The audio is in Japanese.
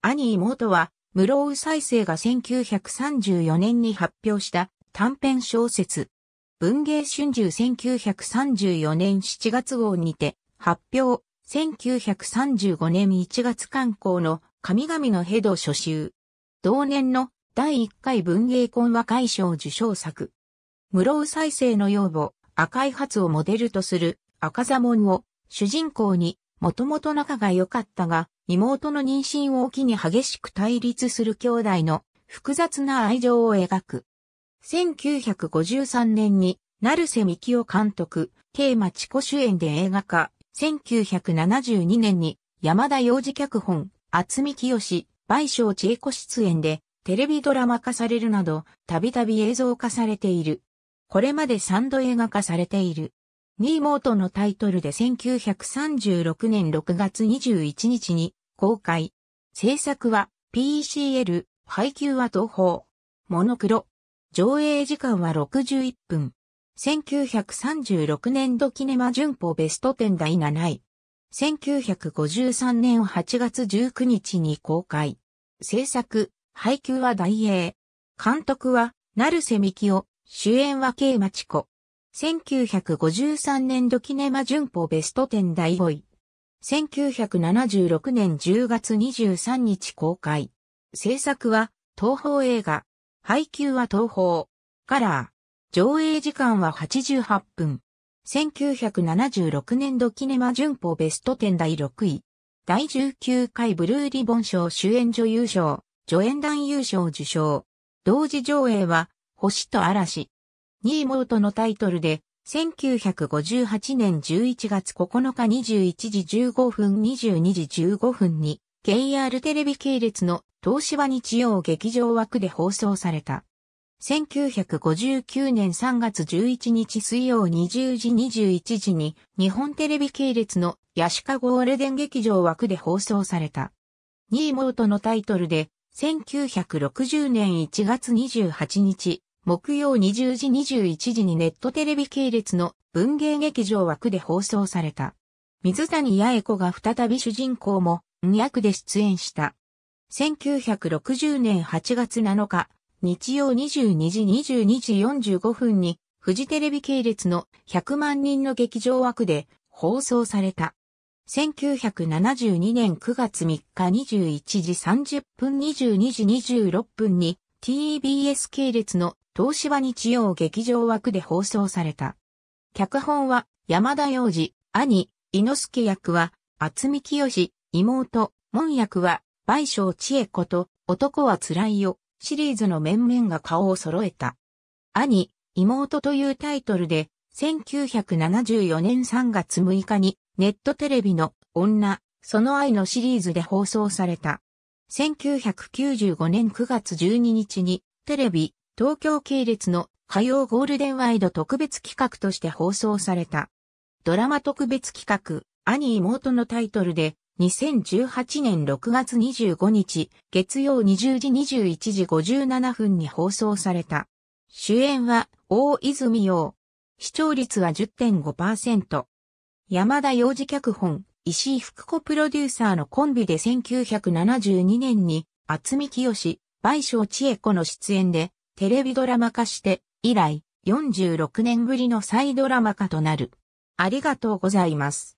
兄妹は、室生再生が1934年に発表した短編小説。文芸春秋1934年7月号にて発表。1935年1月刊行の神々のヘド初集。同年の第1回文芸婚和解賞受賞作。室生再生の要望、赤い発をモデルとする赤座門を主人公にもともと仲が良かったが妹の妊娠を機に激しく対立する兄弟の複雑な愛情を描く。1953年に、成瀬幹夫監督、マ・チコ主演で映画化、1972年に、山田洋次脚本、厚み清、倍賞千恵子出演で、テレビドラマ化されるなど、たびたび映像化されている。これまで3度映画化されている。ニーモートのタイトルで1936年6月21日に公開。制作は PCL、配給は東宝。モノクロ。上映時間は61分。1936年度キネマ旬報ベスト10第7位。1953年8月19日に公開。制作、配給は大英。監督は、成瀬幹夫、主演は K 町子。1953年度キネマ旬報ベスト10第5位。1976年10月23日公開。制作は東宝映画。配給は東宝。カラー。上映時間は88分。1976年度キネマ旬報ベスト10第6位。第19回ブルーリボン賞主演女優賞、助演男優賞受賞。同時上映は、星と嵐。2位モートのタイトルで、1958年11月9日21時15分22時15分に KR テレビ系列の東芝日曜劇場枠で放送された。1959年3月11日水曜20時21時に日本テレビ系列のヤシカゴールデン劇場枠で放送された。ニーモートのタイトルで1960年1月28日木曜20時21時にネットテレビ系列の文芸劇場枠で放送された。水谷八重子が再び主人公も、2役で出演した。1960年8月7日、日曜22時22時45分に、フジテレビ系列の100万人の劇場枠で放送された。1972年9月3日21時30分22時26分に TBS 系列の東芝日曜劇場枠で放送された。脚本は山田洋次、兄、井之助役は、厚見清、妹、門役は、倍賞千恵子と、男は辛いよ、シリーズの面々が顔を揃えた。兄、妹というタイトルで、1974年3月6日に、ネットテレビの、女、その愛のシリーズで放送された。1995年9月12日にテレビ、東京系列の火曜ゴールデンワイド特別企画として放送された。ドラマ特別企画、兄妹のタイトルで、2018年6月25日、月曜20時21時57分に放送された。主演は、大泉洋。視聴率は10.5%。山田洋次脚本、石井福子プロデューサーのコンビで1972年に、厚見清、倍賞千恵子の出演で、テレビドラマ化して、以来、46年ぶりの再ドラマ化となる。ありがとうございます。